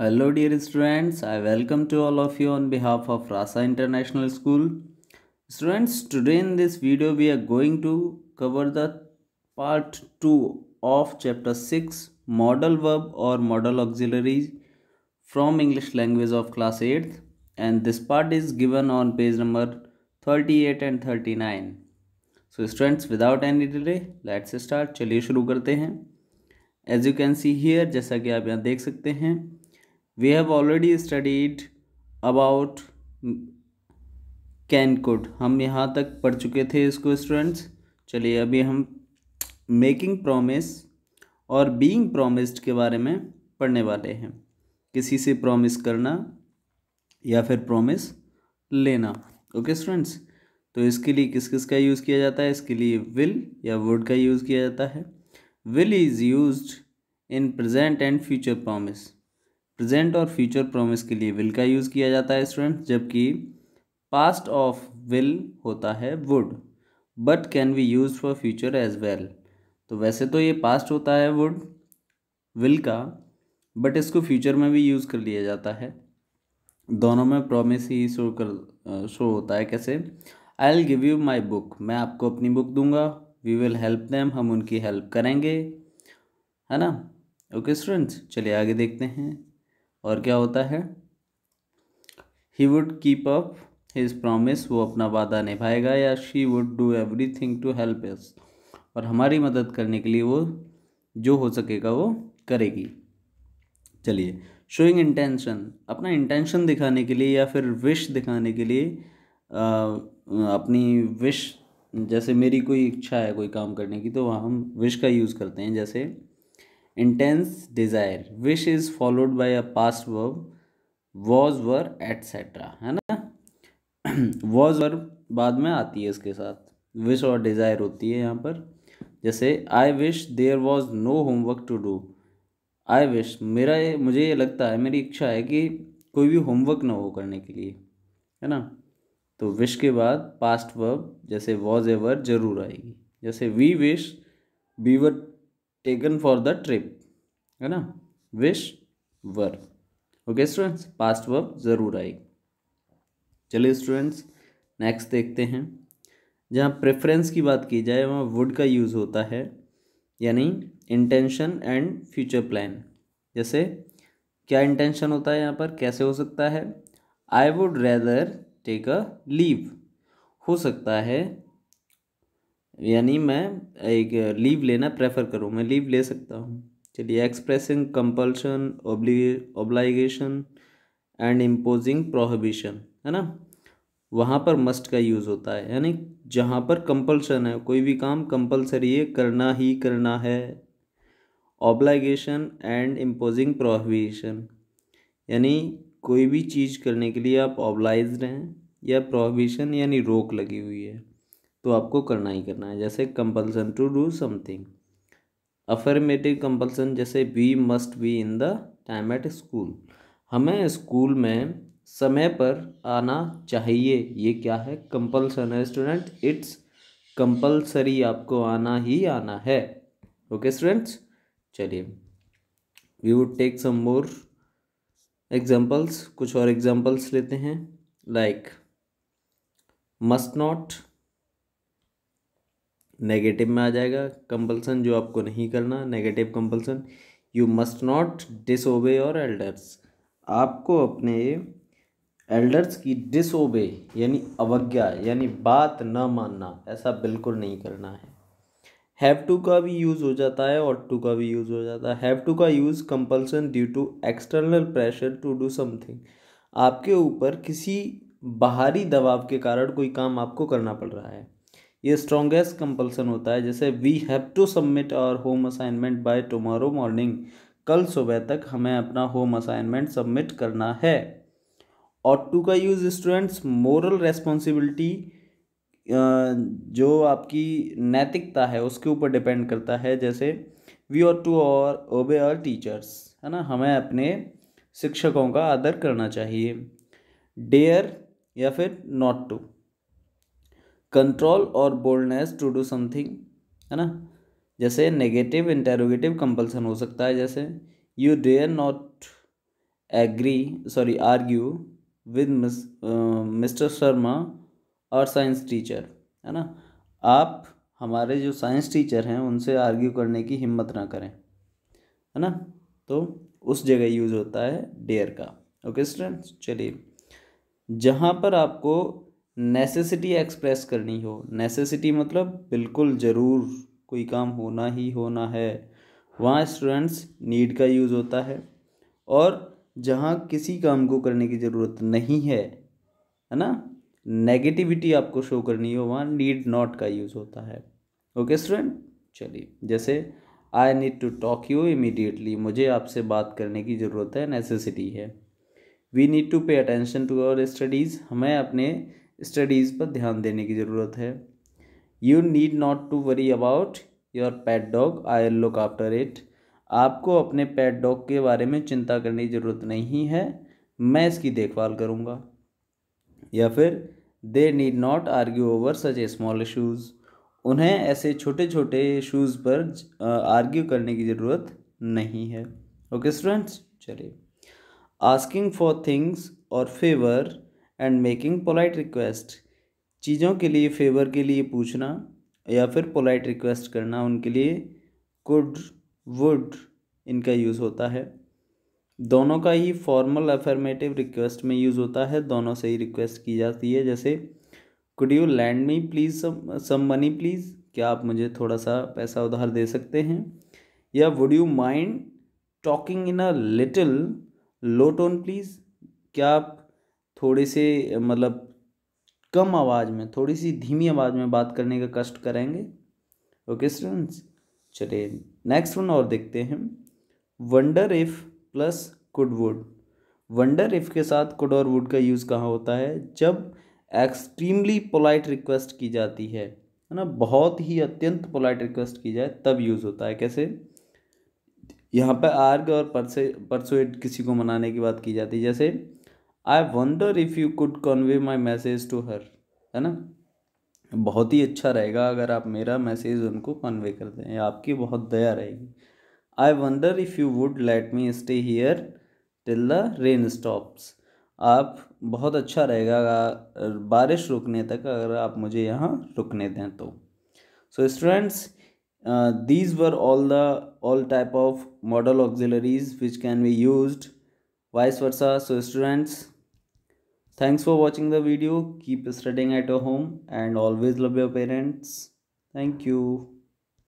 Hello dear students I welcome to all of you on behalf of Rasa international school students today in this video we are going to cover the part two of chapter six modal verb और modal auxiliary from English language of class eighth and this part is given on page number thirty eight and thirty nine so students without any delay let's start चलिए शुरू करते हैं as you can see here जैसा कि आप यहाँ देख सकते हैं we have already studied about can could हम यहाँ तक पढ़ चुके थे इसको स्टूडेंट्स चलिए अभी हम मेकिंग प्रोमिस और बींग प्रोमिस्ड के बारे में पढ़ने वाले हैं किसी से प्रॉमिस करना या फिर प्रॉमिस लेना ओके स्टूडेंट्स तो इसके लिए किस किस का यूज़ किया जाता है इसके लिए विल या वुड का यूज़ किया जाता है will is use in present and future promise present और फ्यूचर प्रोमिस के लिए विल का यूज़ किया जाता है स्टूडेंट जबकि पास्ट ऑफ विल होता है would but can be use for future as well तो वैसे तो ये पास्ट होता है वुड विल का बट इसको फ्यूचर में भी यूज़ कर लिया जाता है दोनों में प्रॉमिस ही शो कर शो होता है कैसे I'll give you my book मैं आपको अपनी बुक दूंगा वी विल हेल्प दैम हम उनकी हेल्प करेंगे है ना ओके स्टूडेंट्स चलिए आगे देखते हैं और क्या होता है he would keep up his promise वो अपना वादा निभाएगा या she would do everything to help us और हमारी मदद करने के लिए वो जो हो सकेगा वो करेगी चलिए शोइंग इंटेंशन अपना इंटेंशन दिखाने के लिए या फिर विश दिखाने के लिए आ, अपनी विश जैसे मेरी कोई इच्छा है कोई काम करने की तो वहाँ हम विश का यूज़ करते हैं जैसे intense desire wish is followed by a past verb was were etcetera है ना was were बाद में आती है इसके साथ विश और डिज़ायर होती है यहाँ पर जैसे I wish there was no homework to do I wish मेरा ये मुझे ये लगता है मेरी इच्छा है कि कोई भी होमवर्क ना हो करने के लिए है ना तो विश के बाद पास्ट वर्ब जैसे वॉज एवर जरूर आएगी जैसे we wish we were taken for the trip है ना wish were okay students past verb ज़रूर आएगी चलिए स्टूडेंट्स नेक्स्ट देखते हैं जहाँ प्रेफरेंस की बात की जाए वहाँ वुड का यूज़ होता है यानी इंटेंशन एंड फ्यूचर प्लान जैसे क्या इंटेंशन होता है यहाँ पर कैसे हो सकता है I would rather take a leave हो सकता है यानी मैं एक लीव लेना प्रेफर करूँ मैं लीव ले सकता हूँ चलिए expressing compulsion obligation and imposing prohibition है ना वहाँ पर मस्ट का यूज़ होता है यानी जहाँ पर कंपल्शन है कोई भी काम कंपल्सरी है करना ही करना है ओब्लाइगेशन एंड इम्पोजिंग प्रोहिबिशन यानी कोई भी चीज़ करने के लिए आप ऑब्लाइज हैं या प्रोहिबिशन यानी रोक लगी हुई है तो आपको करना ही करना है जैसे compulsion to do something affirmative compulsion जैसे we must be in the time at school हमें स्कूल में समय पर आना चाहिए ये क्या है कंपल्सन है स्टूडेंट इट्स कंपल्सरी आपको आना ही आना है ओके स्टूडेंट्स चलिए we would take some more examples कुछ और एग्जाम्पल्स लेते हैं लाइक मस्ट नॉट नेगेटिव में आ जाएगा कंपल्सन जो आपको नहीं करना negative compulsion you must not obey your elders आपको अपने एल्डर्स की डिसोबे यानी अवज्ञा यानी बात न मानना ऐसा बिल्कुल नहीं करना है हैव टू का भी यूज़ हो जाता है और टू का भी यूज़ हो जाता है हैव टू का use compulsion due to external pressure to do something आपके ऊपर किसी बाहरी दबाव के कारण कोई काम आपको करना पड़ रहा है ये स्ट्रॉन्गेस्ट कंपल्सन होता है जैसे we have to submit our home assignment by tomorrow morning कल सुबह तक हमें अपना होम असाइनमेंट सबमिट करना है और टू का यूज़ स्टूडेंट्स मोरल रेस्पॉन्सिबिलिटी जो आपकी नैतिकता है उसके ऊपर डिपेंड करता है जैसे वी और टू और ओबे आर टीचर्स है ना हमें अपने शिक्षकों का आदर करना चाहिए डेयर या फिर नॉट टू कंट्रोल और बोल्डनेस टू डू समथिंग है ना जैसे नेगेटिव इंटेरोगेटिव कंपल्सन हो सकता है जैसे you dare not agree sorry argue with mister Sharma और साइंस टीचर है ना आप हमारे जो साइंस टीचर हैं उनसे आर्ग्यू करने की हिम्मत ना करें है ना तो उस जगह यूज़ होता है डेयर का ओके स्टूडेंट्स चलिए जहाँ पर आपको नेसेसिटी एक्सप्रेस करनी हो नेसेसिटी मतलब बिल्कुल ज़रूर कोई काम होना ही होना है वहाँ स्टूडेंट्स नीड का यूज़ होता है और जहाँ किसी काम को करने की ज़रूरत नहीं है है ना नेगेटिविटी आपको शो करनी हो वहाँ नीड नॉट का यूज़ होता है ओके स्टूडेंट चलिए जैसे I need to talk you immediately मुझे आपसे बात करने की ज़रूरत है नेसेसिटी है we need to pay attention to our studies हमें अपने स्टडीज़ पर ध्यान देने की ज़रूरत है you need not to worry about your pet dog I'll look after it आपको अपने पैट डॉग के बारे में चिंता करने की ज़रूरत नहीं है मैं इसकी देखभाल करूँगा या फिर they need not argue over such a small issues उन्हें ऐसे छोटे छोटे शूज़ पर आर्ग्यू करने की ज़रूरत नहीं है ओके स्टूडेंट्स चलिए आस्किंग फॉर थिंग्स और favour and making polite request चीज़ों के लिए फेवर के लिए पूछना या फिर पोलाइट रिक्वेस्ट करना उनके लिए कुड वुड इनका यूज़ होता है दोनों का ही फॉर्मल अफर्मेटिव रिक्वेस्ट में यूज़ होता है दोनों से ही रिक्वेस्ट की जाती है जैसे could you lend me please some money please क्या आप मुझे थोड़ा सा पैसा उधार दे सकते हैं या would you mind talking in a little low tone please क्या आप थोड़े से मतलब कम आवाज़ में थोड़ी सी धीमी आवाज़ में बात करने का कष्ट करेंगे ओके स्टूडेंट्स चलिए नेक्स्ट वन और देखते हैं wonder if plus could would wonder if के साथ कुड और वुड का यूज़ कहाँ होता है जब एक्सट्रीमली पोलाइट रिक्वेस्ट की जाती है है ना बहुत ही अत्यंत पोलाइट रिक्वेस्ट की जाए तब यूज़ होता है कैसे यहाँ पर आर्ग और परसे परसुएट किसी को मनाने की बात की जाती है जैसे I wonder if you could convey my message to her है ना बहुत ही अच्छा रहेगा अगर आप मेरा मैसेज उनको कन्वे कर दें आपकी बहुत दया रहेगी I wonder if you would let me stay here till the rain stops आप बहुत अच्छा रहेगा बारिश रुकने तक अगर आप मुझे यहाँ रुकने दें तो so students these were all the all type of modal auxiliaries which can be use vice versa so students Thanks for watching the video. Keep studying at your home and always love your parents. Thank you.